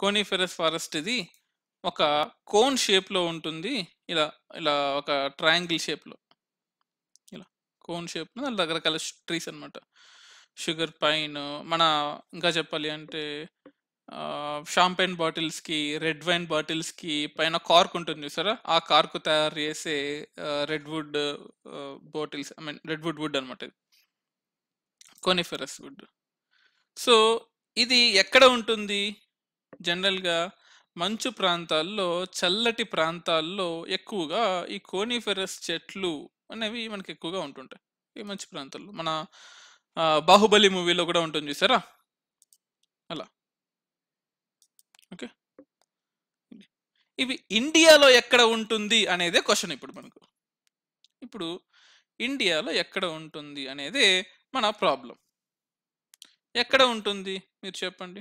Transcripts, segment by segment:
Coniferous forest ఇది ఒక cone షేప్లో ఉంటుంది ఇలా ఇలా ఒక ట్రయాంగిల్ షేప్లో ఇలా కోన్ షేప్లో రకరకాల ట్రీస్ అనమాట షుగర్ పైన్ మన ఇంకా చెప్పాలి అంటే షాంపైన్ బాటిల్స్కి రెడ్ వైన్ బాటిల్స్కి పైన కార్క్ ఉంటుంది చూసారా ఆ కార్కు తయారు చేసే red wood bottles I mean red wood wood అనమాట ఇది కోనిఫెరస్ వుడ్ సో ఇది ఎక్కడ ఉంటుంది జనరల్గా మంచు ప్రాంతాల్లో చల్లటి ప్రాంతాల్లో ఎక్కువగా ఈ కోనిఫెరస్ చెట్లు అనేవి మనకి ఎక్కువగా ఉంటుంటాయి ఈ మంచు ప్రాంతాల్లో మన బాహుబలి మూవీలో కూడా ఉంటుంది చూసారా అలా ఓకే ఇవి ఇండియాలో ఎక్కడ ఉంటుంది అనేదే క్వశ్చన్ ఇప్పుడు మనకు ఇప్పుడు ఇండియాలో ఎక్కడ ఉంటుంది అనేదే మన ప్రాబ్లం ఎక్కడ ఉంటుంది మీరు చెప్పండి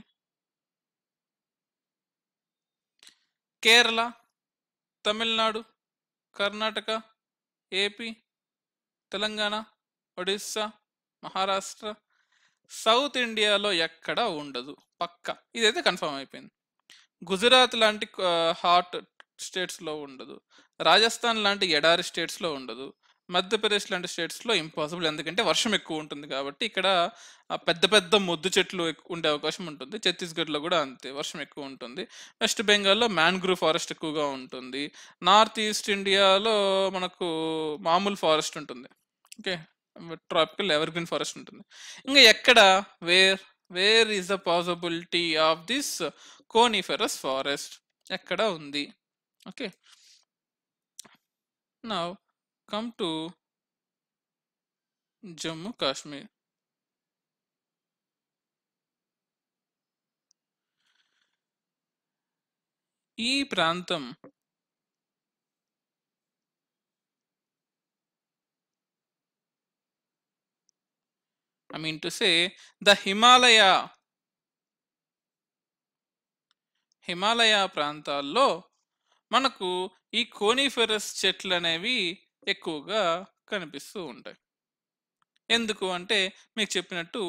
కేరళ తమిళనాడు కర్ణాటక ఏపీ తెలంగాణ ఒడిస్సా మహారాష్ట్ర సౌత్ ఇండియాలో ఎక్కడ ఉండదు పక్క ఇదైతే కన్ఫర్మ్ అయిపోయింది గుజరాత్ లాంటి హాట్ స్టేట్స్లో ఉండదు రాజస్థాన్ లాంటి ఎడారి స్టేట్స్లో ఉండదు మధ్యప్రదేశ్ లాంటి స్టేట్స్లో ఇంపాసిబుల్ ఎందుకంటే వర్షం ఎక్కువ ఉంటుంది కాబట్టి ఇక్కడ పెద్ద పెద్ద మొద్దు చెట్లు ఉండే అవకాశం ఉంటుంది ఛత్తీస్గఢ్లో కూడా అంతే వర్షం ఎక్కువ ఉంటుంది వెస్ట్ బెంగాల్లో మ్యాన్గ్రూవ్ ఫారెస్ట్ ఎక్కువగా ఉంటుంది నార్త్ ఈస్ట్ ఇండియాలో మనకు మామూలు ఫారెస్ట్ ఉంటుంది ఓకే ట్రాపికల్ గ్రీన్ ఫారెస్ట్ ఉంటుంది ఇంకా ఎక్కడ where where is the possibility of this coniferous forest ఎక్కడ ఉంది ఓకే నా come to Jammu Kashmir. ఈ ప్రాంతం I mean to say the Himalaya Himalaya ప్రాంతాల్లో మనకు ఈ కోనిఫెరస్ చెట్లు అనేవి ఎక్కువగా కనిపిస్తూ ఉంటాయి ఎందుకు అంటే మీకు చెప్పినట్టు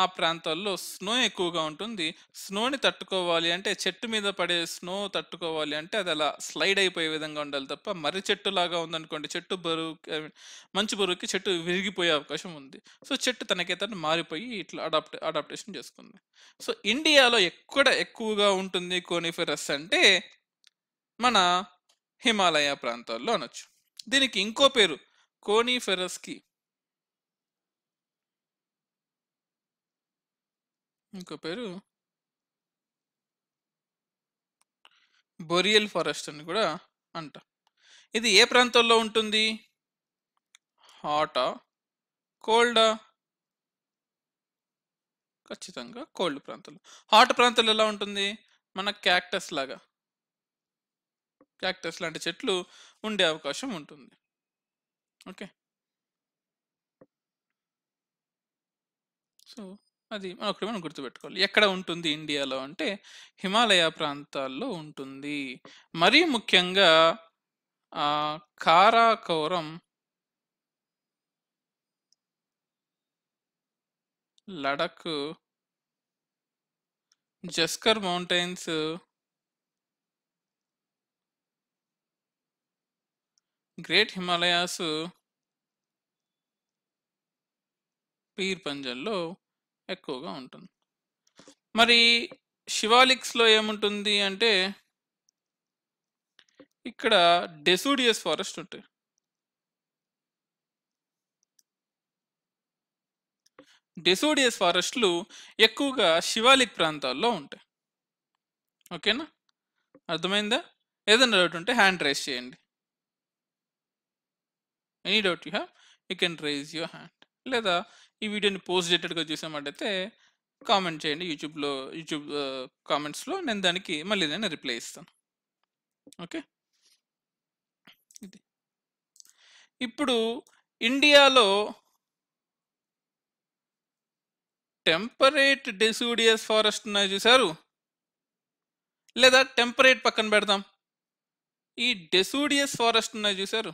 ఆ ప్రాంతాల్లో స్నో ఎక్కువగా ఉంటుంది స్నోని తట్టుకోవాలి అంటే చెట్టు మీద పడే స్నో తట్టుకోవాలి అంటే అది అలా స్లైడ్ అయిపోయే విధంగా ఉండాలి తప్ప మర్రి చెట్టు లాగా ఉందనుకోండి చెట్టు బరువు మంచి బరువుకి చెట్టు విరిగిపోయే అవకాశం ఉంది సో చెట్టు తనకే తను మారిపోయి ఇట్లా అడాప్ట్ అడాప్టేషన్ చేసుకుంది సో ఇండియాలో ఎక్కడ ఎక్కువగా ఉంటుంది కోనిఫెరస్ అంటే మన హిమాలయ ప్రాంతాల్లో అనొచ్చు దీనికి ఇంకో పేరు కోనీఫెరస్కి ఇంకో పేరు బొరియల్ ఫారెస్ట్ అని కూడా అంట ఇది ఏ ప్రాంతంలో ఉంటుంది హాటా కోల్డా ఖచ్చితంగా కోల్డ్ ప్రాంతంలో హాట్ ప్రాంతాలు ఎలా ఉంటుంది మన క్యాక్టస్ లాగా క్యాక్టస్ లాంటి చెట్లు ఉండే అవకాశం ఉంటుంది ఓకే సో అది ఒకటి మనం గుర్తుపెట్టుకోవాలి ఎక్కడ ఉంటుంది ఇండియాలో అంటే హిమాలయ ప్రాంతాల్లో ఉంటుంది మరీ ముఖ్యంగా కారాకోరం లడక్ జస్కర్ మౌంటైన్స్ గ్రేట్ హిమాలయాస్ పీర్ పంజల్లో ఎక్కువగా ఉంటుంది మరి శివాలిక్స్లో ఏముంటుంది అంటే ఇక్కడ డెసూడియస్ ఫారెస్ట్ ఉంటాయి డెసోడియస్ ఫారెస్ట్లు ఎక్కువగా శివాలిక్ ప్రాంతాల్లో ఉంటాయి ఓకేనా అర్థమైందా ఏదైనా డౌట్ ఉంటే హ్యాండ్ రైస్ చేయండి any doubt you have you can raise your hand లేదా ఈ వీడియోని పోస్ట్ చేసేట్టుగా చూసామంటే కామెంట్ చేయండి యూట్యూబ్లో యూట్యూబ్ కామెంట్స్లో నేను దానికి మళ్ళీ నేను రిప్లై ఇస్తాను ఓకే ఇది ఇప్పుడు ఇండియాలో టెంపరేట్ డెసూడియస్ ఫారెస్ట్ ఉన్నాయి చూసారు లేదా టెంపరేట్ పక్కన పెడదాం ఈ డెసూడియస్ ఫారెస్ట్ ఉన్నాయి చూసారు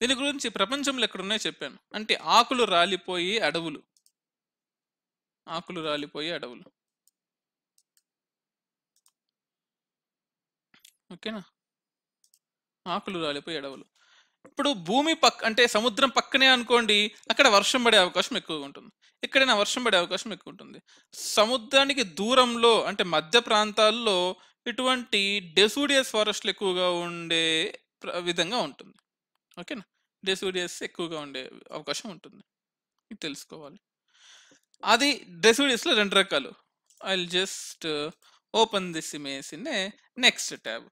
దీని గురించి ప్రపంచంలో ఎక్కడున్నాయో చెప్పాను అంటే ఆకులు రాలిపోయి అడవులు ఆకులు రాలిపోయి అడవులు ఓకేనా ఆకులు రాలిపోయి అడవులు ఇప్పుడు భూమి పక్క అంటే సముద్రం పక్కనే అనుకోండి అక్కడ వర్షం పడే అవకాశం ఎక్కువగా ఉంటుంది ఎక్కడైనా వర్షం పడే అవకాశం ఎక్కువ ఉంటుంది సముద్రానికి దూరంలో అంటే మధ్య ప్రాంతాల్లో ఇటువంటి డెసూడియస్ ఫారెస్ట్లు ఎక్కువగా ఉండే విధంగా ఉంటుంది ఓకేనా డే డేస్ ఎక్కువగా ఉండే అవకాశం ఉంటుంది ఇది తెలుసుకోవాలి అది డెసిడియస్లో రెండు రకాలు I just open this image in next tab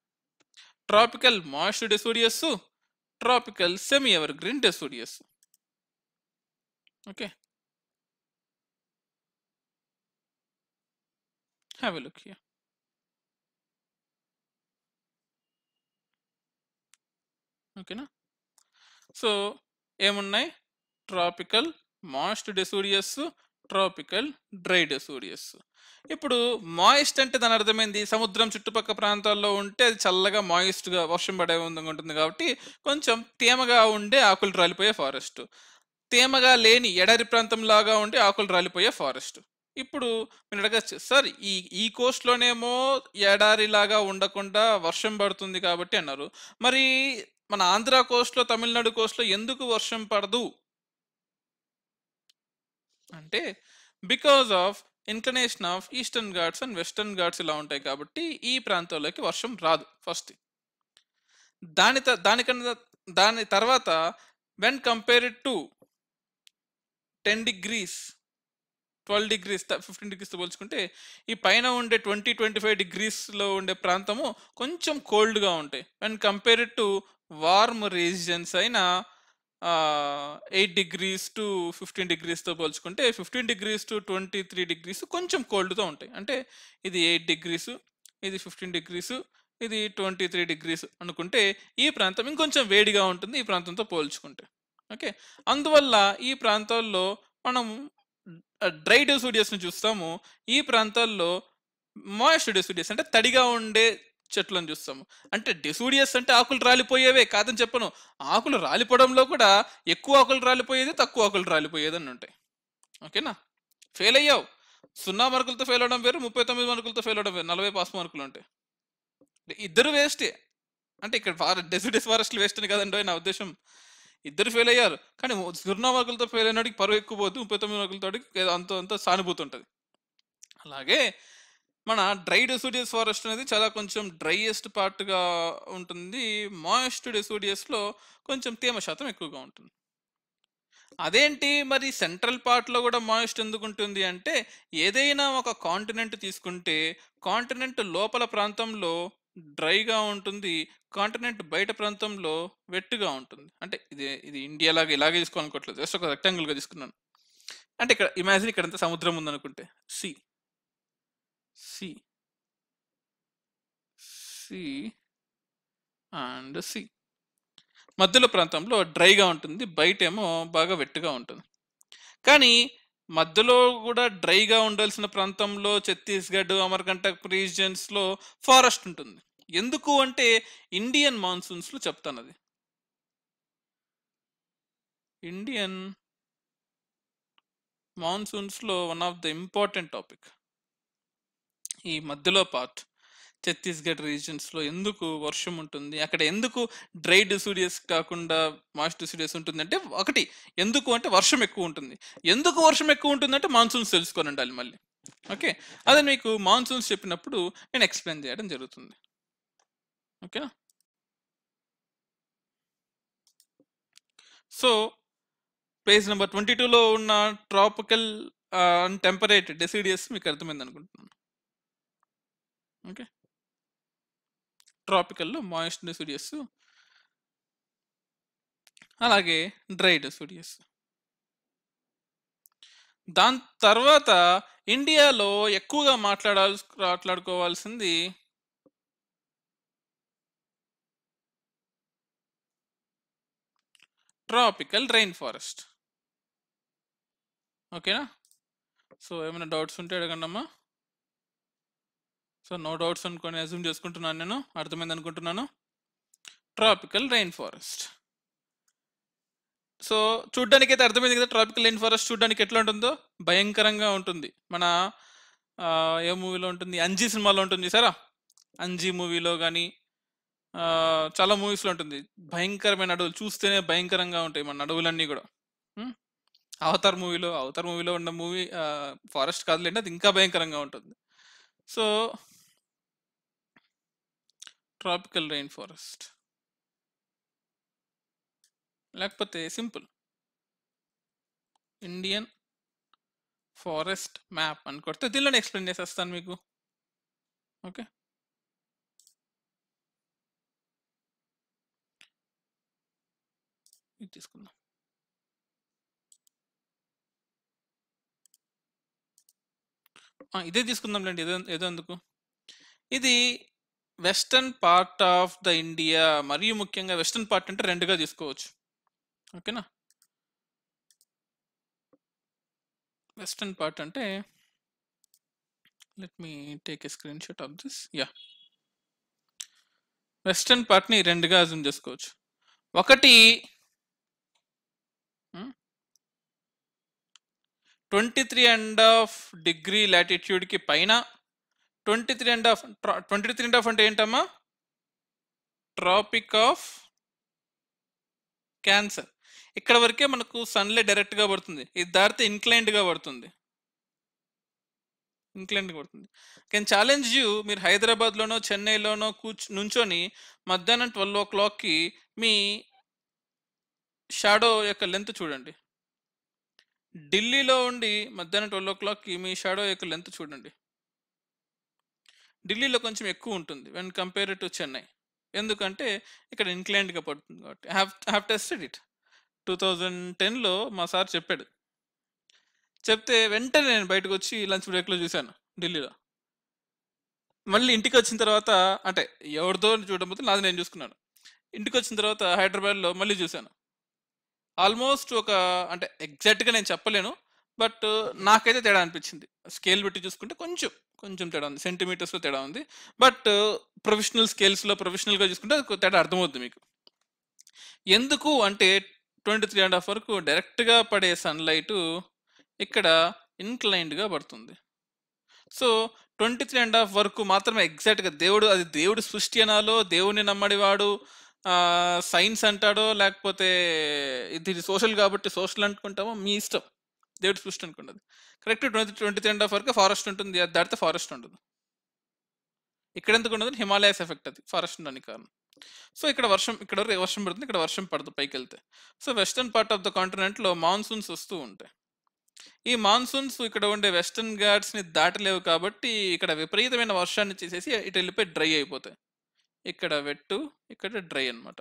tropical moist deciduous tropical semi evergreen deciduous okay have a look here. Okay, so ఏమున్నాయి tropical moist deciduous tropical dry deciduous ఇప్పుడు మాయిస్ట్ అంటే దాని అర్థమైంది సముద్రం చుట్టుపక్క ప్రాంతాల్లో ఉంటే అది చల్లగా మాయిస్ట్గా వర్షం పడే ఉంటుంది కాబట్టి కొంచెం తేమగా ఉండే ఆకులు రాలిపోయే ఫారెస్ట్ తేమగా లేని ఎడారి ప్రాంతంలాగా ఉండే ఆకులు రాలిపోయే ఫారెస్ట్ ఇప్పుడు మీరు అడగచ్చు సార్ ఈ ఈ కోస్ట్లోనేమో ఎడారిలాగా ఉండకుండా వర్షం పడుతుంది కాబట్టి అన్నారు మరి మన ఆంధ్ర కోస్ట్లో తమిళనాడు కోస్ట్లో ఎందుకు వర్షం పడదు అంటే because of inclination of eastern Ghats and western Ghats ఇలా ఉంటాయి కాబట్టి ఈ ప్రాంతంలోకి వర్షం రాదు ఫస్ట్ దాని దానికన్నా దాని తర్వాత when compared to ten degrees twelve degrees fifteen డిగ్రీస్తో పోల్చుకుంటే ఈ పైన ఉండే ట్వంటీ ట్వంటీ ఫైవ్ డిగ్రీస్లో ఉండే ప్రాంతము కొంచెం కోల్డ్గా ఉంటాయి and compared to warm regions అయిన ఎయిట్ డిగ్రీస్ టు ఫిఫ్టీన్ డిగ్రీస్తో పోల్చుకుంటే fifteen degrees to twenty three degrees కొంచెం కోల్డ్తో ఉంటాయి అంటే ఇది ఎయిట్ డిగ్రీసు ఇది ఫిఫ్టీన్ డిగ్రీసు ఇది ట్వంటీ త్రీ డిగ్రీస్ అనుకుంటే ఈ ప్రాంతం ఇంకొంచెం వేడిగా ఉంటుంది ఈ ప్రాంతంతో పోల్చుకుంటే ఓకే అందువల్ల ఈ ప్రాంతాల్లో మనం డ్రై ని చూస్తాము ఈ ప్రాంతాల్లో మాయిస్ట్ డెసూడియస్ అంటే తడిగా ఉండే చెట్లను చూస్తాము అంటే డెసూడియస్ అంటే ఆకులు రాలిపోయేవే కాదని చెప్పను ఆకులు రాలిపోవడంలో కూడా ఎక్కువ ఆకులు రాలిపోయేది తక్కువ ఆకులు రాలిపోయేది అని ఉంటాయి ఓకేనా ఫెయిల్ అయ్యావు సున్నా మార్కులతో ఫెయిల్ అవడం వేరు ముప్పై తొమ్మిది మార్కులతో ఫెయిల్ అవడం వేరు నలభై పాస్ మార్కులు ఉంటాయి ఇద్దరు వేస్టే అంటే ఇక్కడ ఫారెస్ట్ డెసిడెస్ ఫారెస్ట్లు వేస్ట్ అని కదండి నా ఉద్దేశం ఇద్దరు ఫెయిల్ అయ్యారు కానీ సున్నా మార్కులతో ఫెయిల్ అయినాడికి పరువు ఎక్కువ పోద్ది ముప్పై తొమ్మిది మార్కులతో అంత అంత సానుభూతుంటుంది అలాగే మన డ్రై డెసూడియస్ ఫారెస్ట్ అనేది చాలా కొంచెం డ్రైయెస్ట్ పార్ట్గా ఉంటుంది మాయిస్ట్ డెసూడియస్లో కొంచెం తేమ శాతం ఎక్కువగా ఉంటుంది అదేంటి మరి సెంట్రల్ పార్ట్లో కూడా మాయిస్ట్ ఎందుకు ఉంటుంది అంటే ఏదైనా ఒక కాంటినెంట్ తీసుకుంటే కాంటినెంట్ లోపల ప్రాంతంలో డ్రైగా ఉంటుంది కాంటినెంట్ బయట ప్రాంతంలో వెట్టుగా ఉంటుంది అంటే ఇది ఇది ఇండియా లాగా ఇలాగే తీసుకోవాలనుకోవట్లేదు జస్ట్ ఒక రెక్టాంగిల్గా తీసుకున్నాను అంటే ఇక్కడ ఇమాజిన్ ఇక్కడ ఎంత సముద్రం ఉందనుకుంటే C C C and C మధ్యలో ప్రాంతంలో డ్రైగా ఉంటుంది బయట ఏమో బాగా వెట్టుగా ఉంటుంది కానీ మధ్యలో కూడా డ్రైగా ఉండాల్సిన ప్రాంతంలో ఛత్తీస్గఢ్ అమర్కంటక్ రీజియన్స్లో ఫారెస్ట్ ఉంటుంది ఎందుకు అంటే ఇండియన్ మాన్సూన్స్లో చెప్తాను అది ఇండియన్ మాన్సూన్స్లో one of the important topic ఈ మధ్యలో పార్ట్ ఛత్తీస్గఢ్ రీజన్స్లో ఎందుకు వర్షం ఉంటుంది అక్కడ ఎందుకు డ్రై డిసూడియస్ కాకుండా మాస్ డిసూడియస్ ఉంటుందంటే ఒకటి ఎందుకు అంటే వర్షం ఎక్కువ ఉంటుంది ఎందుకు వర్షం ఎక్కువ ఉంటుందంటే మాన్సూన్స్ తెలుసుకొని ఉండాలి మళ్ళీ ఓకే అదే మీకు మాన్సూన్స్ చెప్పినప్పుడు నేను ఎక్స్ప్లెయిన్ చేయడం జరుగుతుంది ఓకేనా సో పేజ్ నెంబర్ ట్వంటీ టూలో ఉన్న ట్రాపికల్ అండ్ టెంపరేట్ డెసిడియస్ మీకు అర్థమైంది అనుకుంటున్నాను ఓకే ట్రాపికల్లో మాయిస్ట్ డెసిడియస్ అలాగే డ్రై డెసిడియస్ దాని తర్వాత ఇండియాలో ఎక్కువగా మాట్లాడాల్ మాట్లాడుకోవాల్సింది ట్రాపికల్ రెయిన్ ఫారెస్ట్ ఓకేనా సో ఏమైనా డౌట్స్ ఉంటే అడగండి అమ్మా సో నో డౌట్స్ అనుకొని అజ్యూమ్ చేసుకుంటున్నాను నేను అర్థమైంది అనుకుంటున్నాను ట్రాపికల్ రెయిన్ ఫారెస్ట్ సో చూడ్డానికి అయితే అర్థమైంది కదా ట్రాపికల్ రెయిన్ ఫారెస్ట్ చూడడానికి ఎట్లా ఉంటుందో భయంకరంగా ఉంటుంది మన ఏ మూవీలో ఉంటుంది అంజీ సినిమాలో ఉంటుంది సరే అంజీ మూవీలో కానీ చాలా మూవీస్లో ఉంటుంది భయంకరమైన అడవులు చూస్తేనే భయంకరంగా ఉంటాయి మన అడవులన్నీ కూడా అవతార్ మూవీలో అవతార్ మూవీలో ఉన్న మూవీ ఫారెస్ట్ కాదులేండి అది ఇంకా భయంకరంగా ఉంటుంది సో ట్రాపికల్ రెయిన్ ఫారెస్ట్ లేకపోతే సింపుల్ ఇండియన్ ఫారెస్ట్ మ్యాప్ అని కొడితే దీనిలోనే ఎక్స్ప్లెయిన్ చేసేస్తాను మీకు ఓకే ఇది తీసుకుందాం ఇదే తీసుకుందాంలేండి ఏదో ఏదో ఎందుకు ఇది western part of the India మరియు ముఖ్యంగా వెస్టర్న్ పార్ట్ అంటే రెండుగా తీసుకోవచ్చు ఓకేనా వెస్టర్న్ పార్ట్ అంటే let me take a screenshot of this yeah western పార్ట్ని రెండుగా అజ్యూమ్ చేసుకోవచ్చు ఒకటి twenty three and half degree లాటిట్యూడ్కి పైన twenty three and half twenty three and half అంటే ఏంటమ్మా ట్రాపిక్ ఆఫ్ క్యాన్సర్ ఇక్కడ వరకే మనకు సన్లైట్ డైరెక్ట్గా పడుతుంది ఇది దారితే ఇన్క్లైన్డ్గా పడుతుంది ఇంగ్లాండ్కి పడుతుంది కెన్ ఛాలెంజ్ యూ మీరు హైదరాబాద్లోనో చెన్నైలోనో కూర్చు నుంచొని మధ్యాహ్నం ట్వెల్వ్ ఓ క్లాక్కి మీ షాడో యొక్క లెంత్ చూడండి ఢిల్లీలో ఉండి మధ్యాహ్నం ట్వెల్వ్ ఓ క్లాక్కి మీ షాడో యొక్క లెంత్ చూడండి ఢిల్లీలో కొంచెం ఎక్కువ ఉంటుంది వెన్ కంపేర్ టు చెన్నై ఎందుకంటే ఇక్కడ ఇన్క్లైండ్గా పడుతుంది కాబట్టి have have tested it two thousand టెన్లో మా సార్ చెప్పాడు చెప్తే వెంటనే నేను బయటకు వచ్చి లంచ్ బ్రేక్లో చూశాను ఢిల్లీలో మళ్ళీ ఇంటికి వచ్చిన తర్వాత అంటే ఎవరిదో చూడడం పోతే నాది నేను చూసుకున్నాను ఇంటికి వచ్చిన తర్వాత హైదరాబాద్లో మళ్ళీ చూశాను ఆల్మోస్ట్ ఒక అంటే ఎగ్జాక్ట్గా నేను చెప్పలేను బట్ నాకైతే తేడా అనిపించింది స్కేల్ పెట్టి చూసుకుంటే కొంచెం కొంచెం తేడా ఉంది సెంటీమీటర్స్లో తేడా ఉంది బట్ ప్రొఫెషనల్ స్కేల్స్లో ప్రొఫెషనల్గా చూసుకుంటే తేడా అర్థమవుతుంది మీకు ఎందుకు అంటే ట్వంటీ త్రీ అండ్ హాఫ్ వరకు డైరెక్ట్గా పడే సన్లైట్ ఇక్కడ ఇన్క్లైన్డ్గా పడుతుంది so twenty three and half వరకు మాత్రమే ఎగ్జాక్ట్గా దేవుడు అది దేవుడు సృష్టి అనాలో దేవుడిని నమ్మడివాడు సైన్స్ అంటాడో లేకపోతే ఇది సోషల్ కాబట్టి సోషల్ అనుకుంటామో మీ ఇష్టం దేవుడు సృష్టి ఉండదు correct twenty twenty three and half వరకు ఫారెస్ట్ ఉంటుంది అది దాటితే ఫారెస్ట్ ఉండదు ఇక్కడ ఎందుకు ఉండదు హిమాలయస్ ఎఫెక్ట్ అది ఫారెస్ట్ ఉండడానికి కారణం సో ఇక్కడ వర్షం ఇక్కడ వర్షం పడుతుంది ఇక్కడ వర్షం పడదు పైకి వెళ్తే so western part of the కాంటినెంట్లో మాన్సూన్స్ వస్తూ ఉంటాయి ఈ మాన్సూన్స్ ఇక్కడ ఉండే వెస్టర్న్ ఘాట్స్ని దాటలేవు కాబట్టి ఇక్కడ విపరీతమైన వర్షాన్ని చేసేసి ఇటు వెళ్ళిపోయి డ్రై అయిపోతాయి ఇక్కడ వెట్టు ఇక్కడ డ్రై అనమాట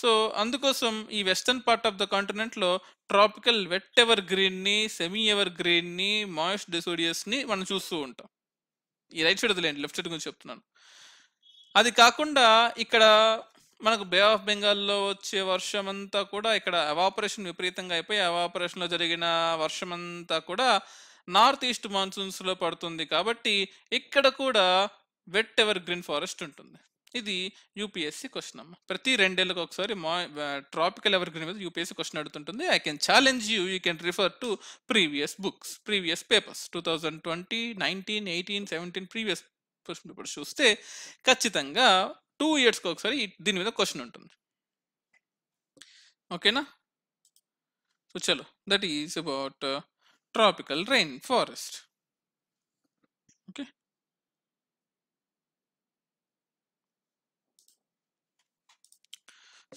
సో అందుకోసం ఈ వెస్టర్న్ పార్ట్ ఆఫ్ ద కాంటినెంట్లో ట్రాపికల్ వెట్ ఎవర్ గ్రీన్ని సెమీ ఎవర్ గ్రీన్ని మాయిస్ట్ డిసోడియస్ని మనం చూస్తూ ఉంటాం ఈ రైట్ సైడ్ వదిలేండి లెఫ్ట్ సైడ్ గురించి చెప్తున్నాను అది కాకుండా ఇక్కడ మనకు బే ఆఫ్ బెంగాల్లో వచ్చే వర్షం అంతా కూడా ఇక్కడ అవాపరేషన్ విపరీతంగా అయిపోయి ఎవాపరేషన్లో జరిగిన వర్షం అంతా కూడా నార్త్ ఈస్ట్ మాన్సూన్స్లో పడుతుంది కాబట్టి ఇక్కడ కూడా వెట్ ఎవర్ గ్రీన్ ఫారెస్ట్ ఉంటుంది ఇది యూపీఎస్సీ క్వశ్చన్ అమ్మ ప్రతి రెండేళ్ళకి ఒకసారి మా ట్రాపికల్ ఎవర్ మీద యూపీఎస్సీ క్వశ్చన్ అడుగుతుంటుంది I can challenge you you can refer to previous books previous papers two thousand twenty nineteen eighteen seventeen previous question papers చూస్తే ఖచ్చితంగా టూ ఇయర్స్కి ఒకసారి దీని మీద క్వశ్చన్ ఉంటుంది ఓకేనా సో చలో that is about tropical rain forest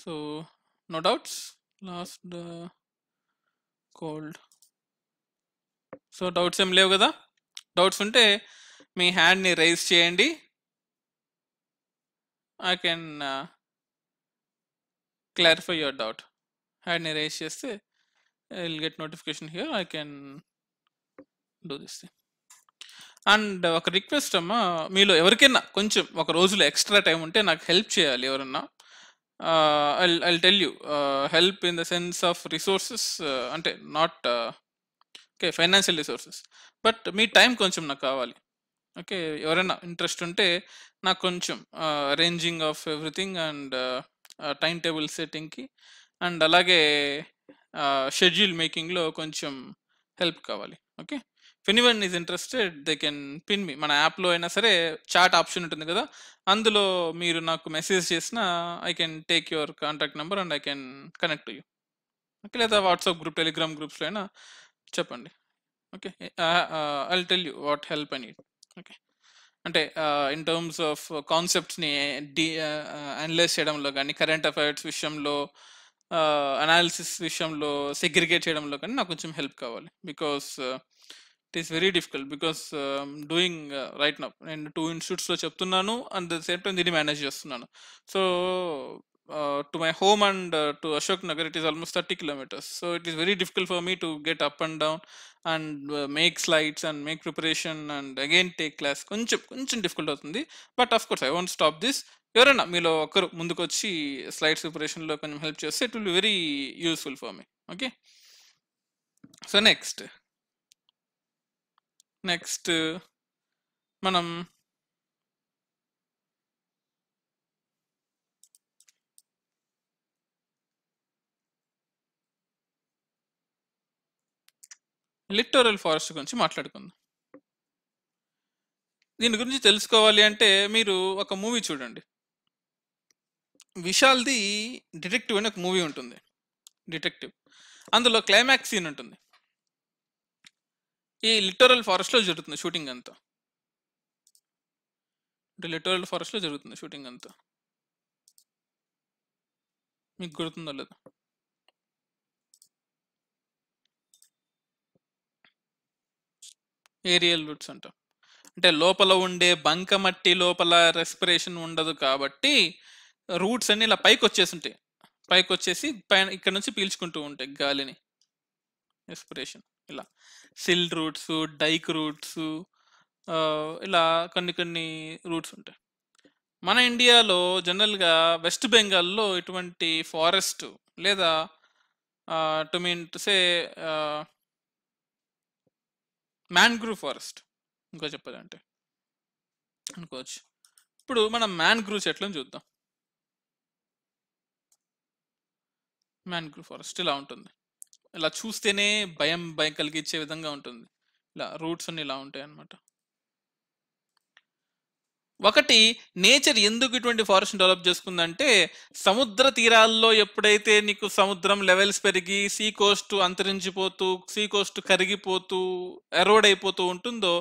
so no doubts last uh, cold so doubts ఏం లేవు కదా డౌట్స్ ఉంటే మీ హ్యాండ్ని రైజ్ చేయండి I can clarify your doubt హ్యాండ్ని రైజ్ చేస్తే will get notification here I can do this thing. And ఒక రిక్వెస్ట్ అమ్మా మీలో ఎవరికైనా కొంచెం ఒక రోజులో ఎక్స్ట్రా టైం ఉంటే నాకు హెల్ప్ చేయాలి ఎవరన్నా I'll I'll tell you help in the sense of resources అంటే not okay financial resources but మీ టైం కొంచెం నాకు కావాలి ఓకే ఎవరైనా ఇంట్రెస్ట్ ఉంటే నాకు కొంచెం arranging of everything and time table సెట్టింగ్కి అండ్ అలాగే షెడ్యూల్ uh, మేకింగ్లో కొంచెం హెల్ప్ కావాలి okay if anyone is interested they can ping me మన యాప్లో అయినా సరే చాట్ ఆప్షన్ ఉంటుంది కదా అందులో మీరు నాకు మెసేజ్ చేసిన I can take your contact number and I can connect you okay లేదా వాట్సాప్ గ్రూప్ టెలిగ్రామ్ గ్రూప్స్లో అయినా చెప్పండి okay I tell you what help అని ఓకే అంటే ఇన్ టర్మ్స్ ఆఫ్ కాన్సెప్ట్స్ని డి అనలైజ్ చేయడంలో కానీ కరెంట్ అఫైర్స్ విషయంలో అనాలిసిస్ విషయంలో సెగ్రిగేట్ చేయడంలో కానీ నాకు కొంచెం హెల్ప్ కావాలి because it is very difficult because doing right నా నేను టూ ఇన్స్టిట్యూట్స్లో చెప్తున్నాను అండ్ ద సేమ్ టైం దీన్ని మేనేజ్ చేస్తున్నాను so to my home and to Ashok Nagar it is almost thirty kilometres so it is very difficult for me to get up and down and make slides and make preparation and again take class కొంచెం కొంచెం డిఫికల్ట్ అవుతుంది but of course I want stop this ఎవరైనా మీలో ఒకరు ముందుకు వచ్చి slides ప్రిపరేషన్లో కొంచెం హెల్ప్ చేస్తే it will very useful for me okay so next next మనం లిటోరల్ ఫారెస్ట్ గురించి మాట్లాడుకుందాం దీని గురించి తెలుసుకోవాలి అంటే మీరు ఒక మూవీ చూడండి విశాల్ది డిటెక్టివ్ అని ఒక మూవీ ఉంటుంది డిటెక్టివ్ అందులో క్లైమాక్స్ సీన్ ఉంటుంది ఈ లిటరల్ ఫారెస్ట్లో జరుగుతుంది షూటింగ్ అంతా అంటే లిటరల్ ఫారెస్ట్లో జరుగుతుంది షూటింగ్ అంతా మీకు గుర్తుందో లేదు ఏరియల్ రూట్స్ అంటాం అంటే లోపల ఉండే బంకమట్టి లోపల రెస్పిరేషన్ ఉండదు కాబట్టి రూట్స్ అన్ని ఇలా పైకి వచ్చేసి పైకి వచ్చేసి పైన ఇక్కడ నుంచి పీల్చుకుంటూ ఉంటాయి గాలిని రెస్పిరేషన్ ఇలా సిల్ రూట్స్ డైక్ రూట్స్ ఇలా కొన్ని కొన్ని రూట్స్ ఉంటాయి మన ఇండియాలో జనరల్గా వెస్ట్ బెంగాల్లో ఇటువంటి ఫారెస్ట్ లేదా to mean to say mangrove forest ఇంకో చెప్పాలంటే అనుకోవచ్చు ఇప్పుడు మనం మ్యాన్గ్రూవ్ చెట్లను చూద్దాం మ్యాన్గ్రూవ్ ఫారెస్ట్ ఇలా ఉంటుంది ఇలా చూస్తేనే భయం భయం కలిగించే విధంగా ఉంటుంది ఇలా రూట్స్ అన్ని ఇలా ఉంటాయి అన్నమాట ఒకటి నేచర్ ఎందుకు ఇటువంటి ఫారెస్ట్ డెవలప్ చేసుకుందంటే సముద్ర తీరాల్లో ఎప్పుడైతే నీకు సముద్రం లెవెల్స్ పెరిగి సీ కోస్ట్ అంతరించిపోతూ సీ కోస్ట్ కరిగిపోతూ ఎరోడ్ అయిపోతూ ఉంటుందో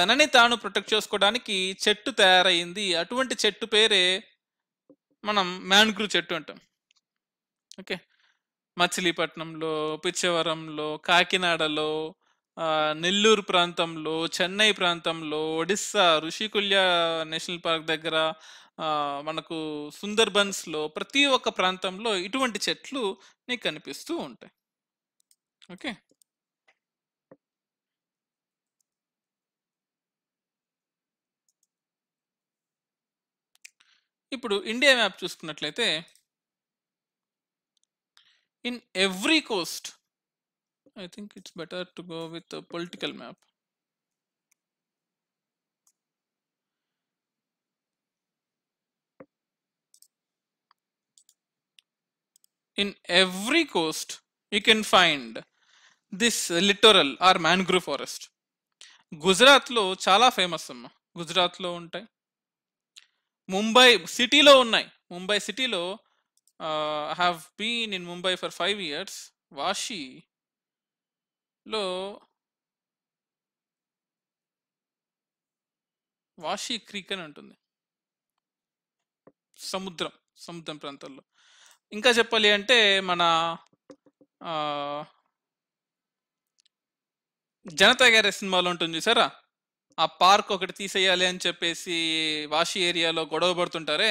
తనని తాను ప్రొటెక్ట్ చేసుకోవడానికి చెట్టు తయారైంది అటువంటి చెట్టు పేరే మనం మ్యాన్గ్రూ చెట్టు అంటాం ఓకే మచిలీపట్నంలో పిచ్చవరంలో కాకినాడలో నెల్లూరు ప్రాంతంలో చెన్నై ప్రాంతంలో ఒడిస్సా ఋషికుల్య నేషనల్ పార్క్ దగ్గర మనకు సుందర్బన్స్లో ప్రతి ఒక్క ప్రాంతంలో ఇటువంటి చెట్లు నీకు కనిపిస్తూ ఉంటాయి ఓకే ఇప్పుడు ఇండియా మ్యాప్ చూసుకున్నట్లయితే in every coast. I think it's better to go with a political map. In every coast, you can find this littoral or mangrove forest. lo chala amma. Gujarat lo అమ్మ Mumbai city lo సిటీలో Mumbai city lo. Have been in Mumbai for five years వాషీలో Vashi creek అని ఉంటుంది సముద్రం సముద్రం ప్రాంతాల్లో ఇంకా చెప్పాలి అంటే మన uh, జనతా గ్యారేజ్ సినిమాలో ఉంటుంది సరే ఆ పార్క్ ఒకటి తీసేయాలి అని చెప్పేసి వాషి ఏరియాలో గొడవ పడుతుంటారే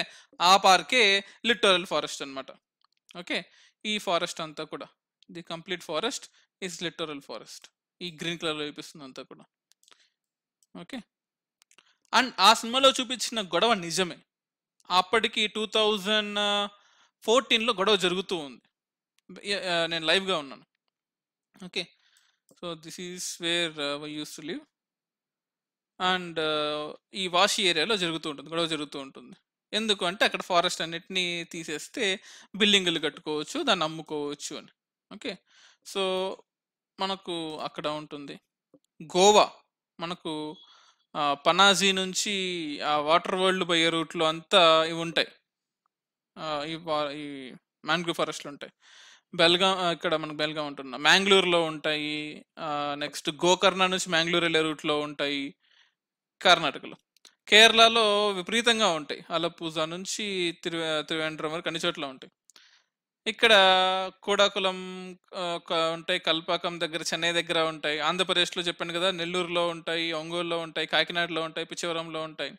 ఆ పార్కే లిటరల్ ఫారెస్ట్ అనమాట ఓకే ఈ ఫారెస్ట్ అంతా కూడా the complete forest is littoral forest ఈ గ్రీన్ కలర్లో చూపిస్తుంది అంతా కూడా ఓకే అండ్ ఆ సినిమాలో చూపించిన గొడవ నిజమే అప్పటికి టూ థౌజండ్ ఫోర్టీన్లో గొడవ జరుగుతూ ఉంది నేను లైవ్గా ఉన్నాను okay so this is where uh, I used to live and ఈ వాషి ఏరియాలో జరుగుతూ ఉంటుంది గొడవ జరుగుతూ ఉంటుంది ఎందుకు అంటే అక్కడ ఫారెస్ట్ అన్నిటినీ తీసేస్తే బిల్డింగులు కట్టుకోవచ్చు దాన్ని అమ్ముకోవచ్చు అని ఓకే సో మనకు అక్కడ ఉంటుంది గోవా మనకు పనాజీ నుంచి ఆ వాటర్ వరల్డ్ పోయే రూట్లో అంతా ఇవి ఉంటాయి ఈ ఈ మ్యాంగ్రూవ్ ఫారెస్ట్లు ఉంటాయి బెల్గాం ఇక్కడ మనకు బెల్గాం ఉంటుంది మ్యాంగ్లూరులో ఉంటాయి నెక్స్ట్ గోకర్ణ నుంచి మ్యాంగ్లూర్ వెళ్ళే రూట్లో ఉంటాయి కర్ణాటకలో కేరళలో విపరీతంగా ఉంటాయి అలపూజ నుంచి తిరు త్రివేంద్రం వరకు అన్ని చోట్ల ఉంటాయి ఇక్కడ కోడాకులం ఉంటాయి కల్పాకం దగ్గర చెన్నై దగ్గర ఉంటాయి ఆంధ్రప్రదేశ్లో చెప్పాను కదా నెల్లూరులో ఉంటాయి ఒంగోలులో ఉంటాయి కాకినాడలో ఉంటాయి పిచ్చివరంలో ఉంటాయి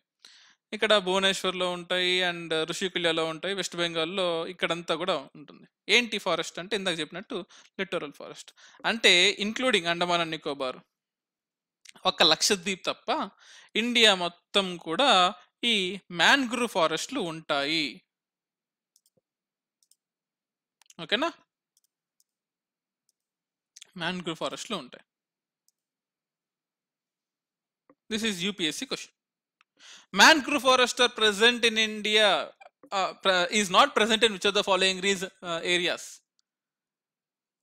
ఇక్కడ భువనేశ్వర్లో ఉంటాయి అండ్ ఋషికుల్యలో ఉంటాయి వెస్ట్ బెంగాల్లో ఇక్కడంతా కూడా ఉంటుంది ఏంటి ఫారెస్ట్ అంటే ఇందాక చెప్పినట్టు లిటోరల్ ఫారెస్ట్ అంటే ఇంక్లూడింగ్ అండమాన్ అండ్ నికోబార్ ఒక లక్షద్వీప్ తప్ప ఇండియా మొత్తం కూడా ఈ మ్యాన్గ్రూవ్ ఫారెస్ట్లు ఉంటాయి ఓకేనా మ్యాన్గ్రూవ్ ఫారెస్ట్లు ఉంటాయి this is UPSC question mangrove forest are present in India is not present in which of the following రీజ్ areas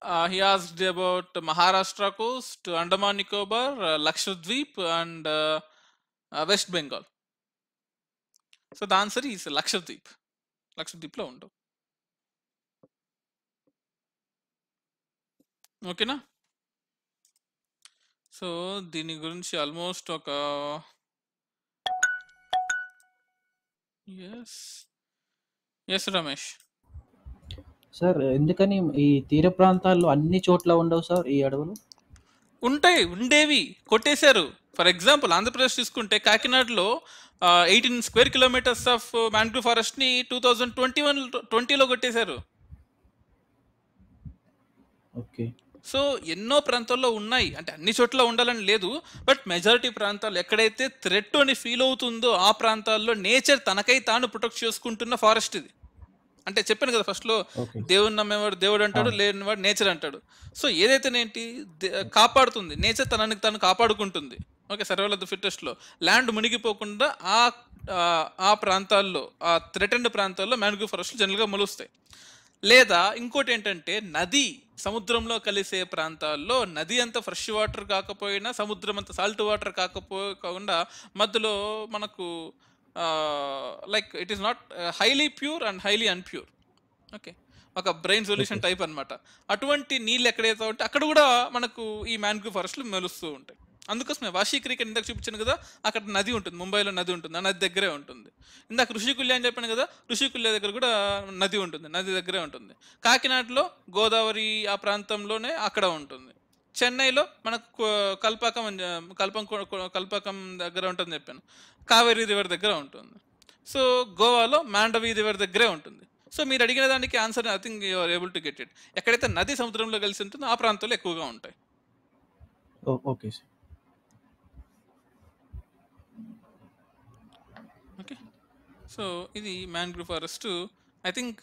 Uh, he asked about Maharashtra coast, Andaman Nicobar, uh, Lakshadweep, and uh, uh West Bengal. So the answer is Lakshadweep. Lakshadweeplo undu. ఓకేనా so దీని గురించి almost okay. Yes, yes, Ramesh. Sir ఎందుకని ఈ తీర ప్రాంతాల్లో అన్ని చోట్ల ఉండవు సార్ ఈ అడవులు ఉంటాయి ఉండేవి కొట్టేశారు ఫర్ ఎగ్జాంపుల్ ఆంధ్రప్రదేశ్ తీసుకుంటే కాకినాడలో eighteen square kilometres of mangrove ఫారెస్ట్ని టూ థౌజండ్ ట్వంటీ వన్ ట్వంటీలో కొట్టేశారు ఓకే సో ఎన్నో ప్రాంతాల్లో ఉన్నాయి అంటే అన్ని చోట్ల ఉండాలని లేదు బట్ మెజారిటీ ప్రాంతాలు ఎక్కడైతే థ్రెట్ అని ఫీల్ అవుతుందో ఆ ప్రాంతాల్లో నేచర్ తనకై తాను ప్రొటెక్ట్ చేసుకుంటున్న ఫారెస్ట్ ఇది అంటే చెప్పాను కదా ఫస్ట్లో దేవుడు నమ్మేవాడు దేవుడు అంటాడు వాడు నేచర్ అంటాడు సో ఏదైతే ఏంటి కాపాడుతుంది నేచర్ తనని తను కాపాడుకుంటుంది okay survival of the low land మునిగిపోకుండా ఆ ఆ ప్రాంతాల్లో ఆ థ్రెటెండ్ ప్రాంతాల్లో మ్యాన్గ్రూ జనరల్ గా మొలుస్తాయి లేదా ఇంకోటి ఏంటంటే నది సముద్రంలో కలిసే ప్రాంతాల్లో నది అంత ఫ్రెష్ వాటర్ కాకపోయినా సముద్రం అంత సాల్ట్ వాటర్ కాకపోకుండా మధ్యలో మనకు like it is not highly pure and highly unpure okay ఒక బ్రెయిన్ సొల్యూషన్ టైప్ అనమాట అటువంటి నీళ్ళు ఎక్కడైతే ఉంటే అక్కడ కూడా మనకు ఈ మ్యాంగ్రూవ్ ఫారెస్ట్లు మెలుస్తూ ఉంటాయి అందుకోసమే వాషీ క్రికెట్ ఇందాక చూపించాను కదా అక్కడ నది ఉంటుంది ముంబైలో నది ఉంటుంది ఆ నది దగ్గరే ఉంటుంది ఇందాక ఋషికుల్య అని చెప్పాను కదా ఋషికుల్య దగ్గర కూడా నది ఉంటుంది నది దగ్గరే ఉంటుంది కాకినాడలో గోదావరి ఆ ప్రాంతంలోనే అక్కడ ఉంటుంది చెన్నైలో మనకు కల్పాకం కల్పం కల్పాకం దగ్గర ఉంటుందని చెప్పాను కావేరీ రివర్ దగ్గర ఉంటుంది సో గోవాలో మాండవి రివర్ దగ్గరే ఉంటుంది సో మీరు అడిగిన దానికి answer I think you're able to get it ఎక్కడైతే నది సముద్రంలో కలిసి ఉంటుందో ఆ ప్రాంతంలో ఎక్కువగా ఉంటాయి ఓకే సార్ ఓకే సో ఇది mangrove forest I think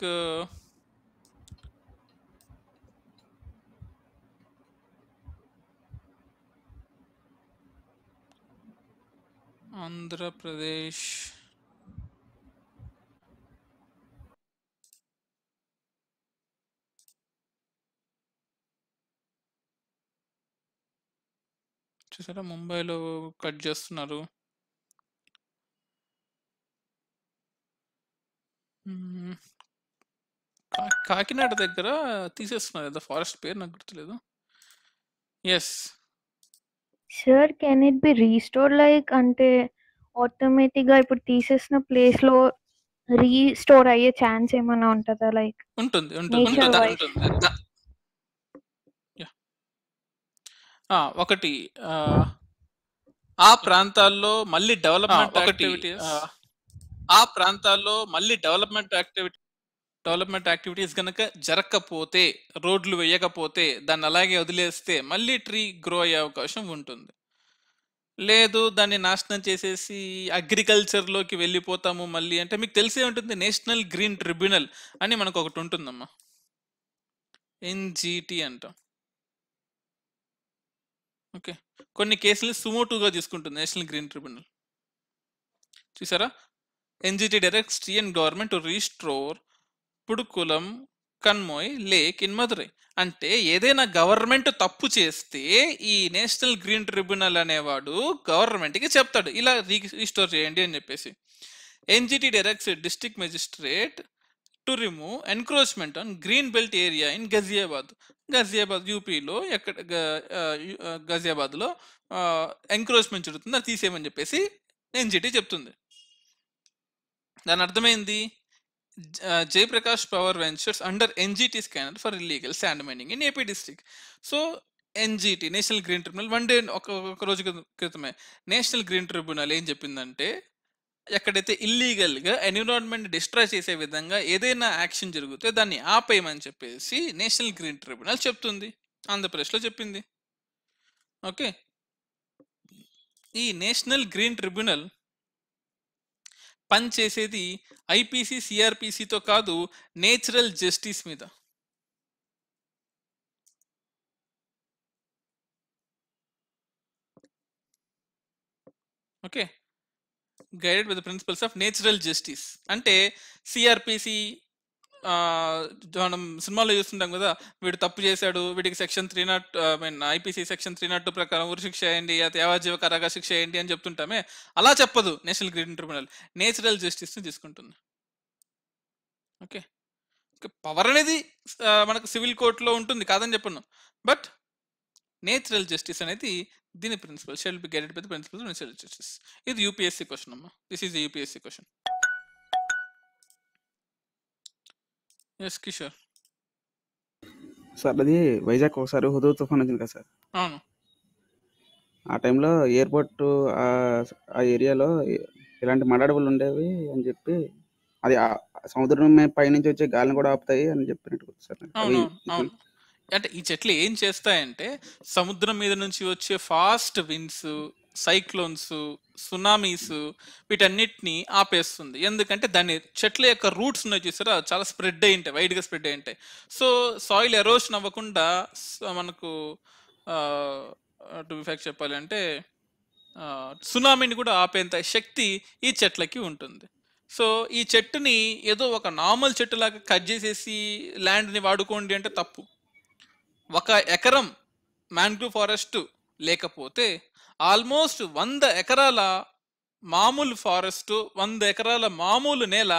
Andhra Pradesh చూసారా ముంబైలో కట్ చేస్తున్నారు కాకినాడ దగ్గర తీసేస్తున్నారు ఫారెస్ట్ పేరు నాకు గుర్తులేదు yes sir can it be restore like అంటే ఆటోమేటిక్ గా ఇప్పుడు తీసేసిన ప్లేస్ లో రీస్టోర్ అయ్యే ఛాన్స్ ఏమైనా ఉంటుందా లైక్ ఉంటుంది ఉంటుంది ఒకటి ఆ ప్రాంతాల్లో మళ్ళీ డెవలప్మెంట్ ఆ ప్రాంతాల్లో మళ్ళీ డెవలప్మెంట్ యాక్టివిటీ డెవలప్మెంట్ యాక్టివిటీస్ కనుక జరగకపోతే రోడ్లు వేయకపోతే దాన్ని అలాగే వదిలేస్తే మళ్ళీ ట్రీ గ్రో అయ్యే అవకాశం ఉంటుంది లేదు దాన్ని నాశనం చేసేసి అగ్రికల్చర్లోకి వెళ్ళిపోతాము మళ్ళీ అంటే మీకు తెలిసే ఉంటుంది నేషనల్ గ్రీన్ ట్రిబ్యునల్ అని మనకు ఒకటి ఉంటుందమ్మా ఎన్జీటీ అంటాం ఓకే కొన్ని కేసులు సుమోటుగా తీసుకుంటుంది నేషనల్ గ్రీన్ ట్రిబ్యునల్ చూసారా ఎన్జీటీ డైరెక్ట్ స్టీఎన్ గవర్నమెంట్ to కులం కన్మోయ్ లేక్ ఇన్ మధురై అంటే ఏదైనా గవర్నమెంట్ తప్పు చేస్తే ఈ నేషనల్ గ్రీన్ ట్రిబ్యునల్ అనేవాడు గవర్నమెంట్కి చెప్తాడు ఇలా రీస్టోర్ చేయండి అని చెప్పేసి NGT directs district magistrate to remove encroachment on green belt area in Ghaziabad Ghaziabad యూపీలో ఎక్కడ గజియాబాద్లో ఎంక్రోచ్మెంట్ జరుగుతుంది అది తీసేయమని చెప్పేసి ఎన్జిటి చెప్తుంది దాని అర్థమైంది uh, Jay power ventures under under scanner for illegal illegal sand mining in AP NGT national green tribunal one day ఒక రోజు క్రితమే నేషనల్ గ్రీన్ ట్రిబ్యునల్ ఏం చెప్పిందంటే ఎక్కడైతే ఇల్లీగల్గా ఎన్విరాన్మెంట్ డిస్ట్రాయ్ చేసే విధంగా ఏదైనా యాక్షన్ జరిగితే దాన్ని ఆపేయమని చెప్పేసి నేషనల్ గ్రీన్ ట్రిబ్యునల్ చెప్తుంది ఆంధ్రప్రదేశ్లో చెప్పింది ఓకే ఈ నేషనల్ గ్రీన్ ట్రిబ్యునల్ పనిచేసేది ఐపీసీ సిఆర్పిసితో కాదు నేచురల్ జస్టిస్ మీద okay guided by the principles of natural justice అంటే సిఆర్పిసి మనం సినిమాలో చూస్తుంటాం కదా వీడు తప్పు చేశాడు వీడికి section three nought I mean IPC section three nought ప్రకారం ఊరు శిక్ష వేయండి యావజీవ కరాగా శిక్ష వేయండి అని చెప్తుంటామే అలా చెప్పదు నేషనల్ గ్రీన్ ట్రిబ్యునల్ నేచురల్ జస్టిస్ని తీసుకుంటుంది ఓకే పవర్ అనేది మనకు సివిల్ కోర్టులో ఉంటుంది కాదని చెప్పను బట్ నేచురల్ జస్టిస్ అనేది దీని principle shall be guided by the natural justice ఇది యూపీఎస్సీ క్వశ్చన్ అమ్మా this is UPSC question yes Kishore sir అది వైజాగ్ ఒకసారి హుదూ తుఫాన్ వచ్చింది కదా సార్ అవును ఆ టైంలో ఎయిర్పోర్ట్ ఆ ఏరియాలో ఇలాంటి మడాడవులు ఉండేవి అని చెప్పి అది సముద్రం పైనుంచి వచ్చే గాలిని కూడా ఆపుతాయి అని చెప్పినట్టు సార్ అవును అంటే ఈ చెట్లు ఏం చేస్తాయంటే సముద్రం మీద నుంచి వచ్చే ఫాస్ట్ విండ్స్ సైక్లోన్స్ సునామీస్ వీటన్నిటిని ఆపేస్తుంది ఎందుకంటే దాని చెట్ల యొక్క రూట్స్ ఉన్నాయి చూసారా చాలా స్ప్రెడ్ అయి ఉంటాయి వైడ్గా స్ప్రెడ్ అయి ఉంటాయి సో సాయిల్ ఎరోషన్ అవ్వకుండా మనకు టు బిఫాక్ట్ చెప్పాలంటే సునామీని కూడా ఆపేంత శక్తి ఈ చెట్లకి ఉంటుంది సో ఈ చెట్టుని ఏదో ఒక నార్మల్ చెట్టులాగా కట్ చేసేసి ల్యాండ్ని వాడుకోండి అంటే తప్పు ఒక ఎకరం మ్యాంగ్రూవ్ ఫారెస్ట్ లేకపోతే ఆల్మోస్ట్ వంద ఎకరాల మామూలు ఫారెస్ట్ వంద ఎకరాల మామూలు నేల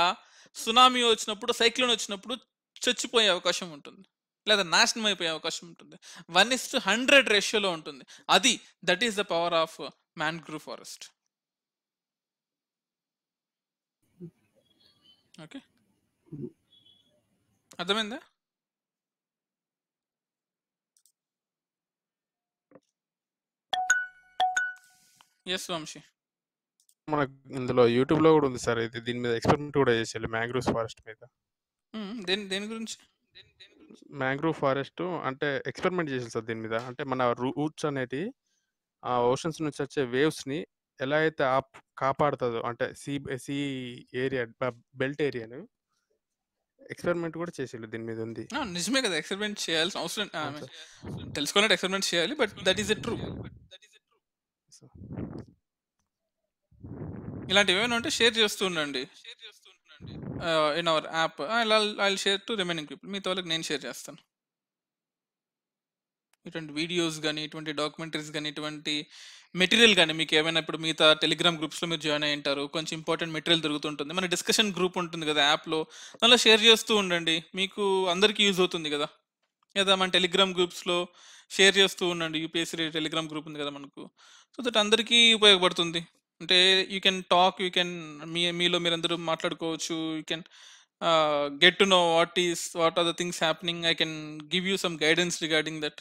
సునామీ వచ్చినప్పుడు సైక్లోన్ వచ్చినప్పుడు చచ్చిపోయే అవకాశం ఉంటుంది లేదా నాశనం అయిపోయే అవకాశం ఉంటుంది వన్ ఇస్ టు హండ్రెడ్ రేషియోలో ఉంటుంది అది that is the power of mangrove forest okay అర్థమైందా ఎస్ వంశీ మనకు ఇందులో యూట్యూబ్ లో కూడా ఉంది సార్ ఇది దీని మీద ఎక్స్పెరిమెంట్ కూడా చేసేయాలి మ్యాంగ్రోవ్స్ ఫారెస్ట్ మీద దేని దీని గురించి మ్యాంగ్రోవ్ ఫారెస్ట్ అంటే ఎక్స్పెరిమెంట్ చేసేది సార్ దీని మీద అంటే మన రూట్స్ అనేటి ఆ ఓషన్స్ నుంచి వచ్చే వేవ్స్ ని ఎలా అయితే ఆప్ కాపాడుతుందో అంటే సీ సీ ఏరియా బెల్ట్ ఏరియాను ఎక్స్పెరిమెంట్ కూడా చేసేళ్ళు దీని మీద ఉంది నిజమే కదా ఎక్స్పెరిమెంట్ చేయాల్సిన అవసరం తెలుసుకోవాలంటే ఎక్స్పెరిమెంట్ చేయాలి but that is a true so ఇలాంటివి ఏమైనా ఉంటే షేర్ చేస్తూ ఉండండి షేర్ చేస్తూ ఉండండి in our app I share to remaining people మీతో వాళ్ళకి నేను షేర్ చేస్తాను ఇటువంటి వీడియోస్ కానీ ఇటువంటి డాక్యుమెంటరీస్ కానీ ఇటువంటి మెటీరియల్ కానీ మీకు ఏమైనా ఇప్పుడు మిగతా టెలిగ్రామ్ గ్రూప్స్లో మీరు జాయిన్ అయ్యి ఉంటారు కొంచెం ఇంపార్టెంట్ మెటీరియల్ దొరుకుతుంటుంది మన డిస్కషన్ గ్రూప్ ఉంటుంది కదా యాప్లో దానిలో షేర్ చేస్తూ ఉండండి మీకు అందరికీ యూజ్ అవుతుంది కదా లేదా మన టెలిగ్రామ్ గ్రూప్స్లో షేర్ చేస్తూ ఉండండి యూపీఎస్సీ టెలిగ్రామ్ గ్రూప్ ఉంది కదా మనకు సో దట్ అందరికీ ఉపయోగపడుతుంది అంటే you can talk you can మీ మీలో మీరందరూ మాట్లాడుకోవచ్చు you can get to know what is what are the things happening I can give you some guidance regarding that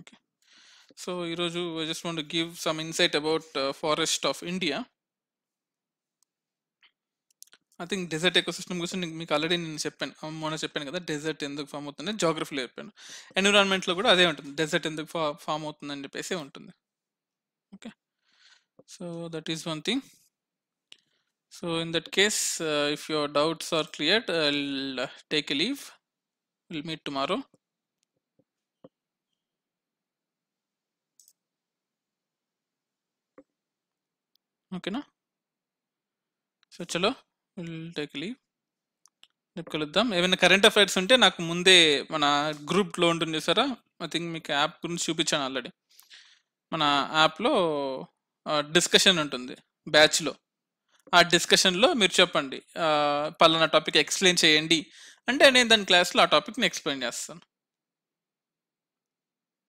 okay so ఈరోజు I just want give some insight about forest of India I think desert ఎక్కువ system గురించి మీకు already నేను చెప్పాను మొన్న చెప్పాను కదా dessert ఎందుకు ఫామ్ అవుతుంది జాగ్రఫీలో చెప్పాను ఎన్విరాన్మెంట్లో కూడా అదే ఉంటుంది డెజర్ట్ ఎందుకు ఫా ఫామ్ అవుతుందని చెప్పేసి ఉంటుంది okay so that is one thing so in that case if your doubts are clear take a leave will meet tomorrow ఓకేనా సో చలో విల్ టేక్ కలుద్దాం ఏమైనా కరెంట్ అఫైర్స్ ఉంటే నాకు ముందే మన గ్రూప్లో ఉంటుంది చూసారా ఐ థింక్ మీకు యాప్ గురించి చూపించాను ఆల్రెడీ మన యాప్లో డిస్కషన్ ఉంటుంది బ్యాచ్లో ఆ డిస్కషన్లో మీరు చెప్పండి పలానా టాపిక్ ఎక్స్ప్లెయిన్ చేయండి అంటే నేను దాని క్లాస్లో ఆ టాపిక్ని ఎక్స్ప్లెయిన్ చేస్తాను